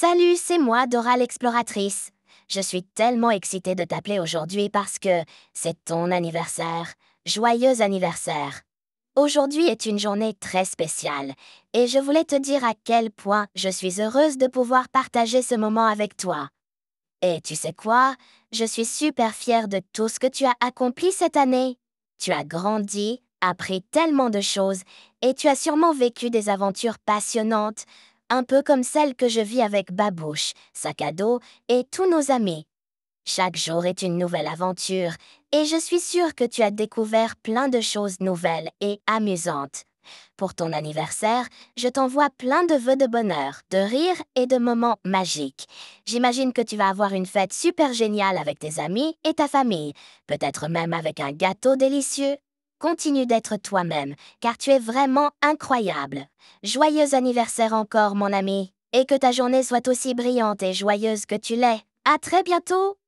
Salut, c'est moi, Dora l'exploratrice. Je suis tellement excitée de t'appeler aujourd'hui parce que c'est ton anniversaire. Joyeux anniversaire. Aujourd'hui est une journée très spéciale et je voulais te dire à quel point je suis heureuse de pouvoir partager ce moment avec toi. Et tu sais quoi Je suis super fière de tout ce que tu as accompli cette année. Tu as grandi, appris tellement de choses et tu as sûrement vécu des aventures passionnantes, un peu comme celle que je vis avec Babouche, sac à dos et tous nos amis. Chaque jour est une nouvelle aventure, et je suis sûre que tu as découvert plein de choses nouvelles et amusantes. Pour ton anniversaire, je t'envoie plein de vœux de bonheur, de rire et de moments magiques. J'imagine que tu vas avoir une fête super géniale avec tes amis et ta famille, peut-être même avec un gâteau délicieux Continue d'être toi-même, car tu es vraiment incroyable. Joyeux anniversaire encore, mon ami, et que ta journée soit aussi brillante et joyeuse que tu l'es. À très bientôt!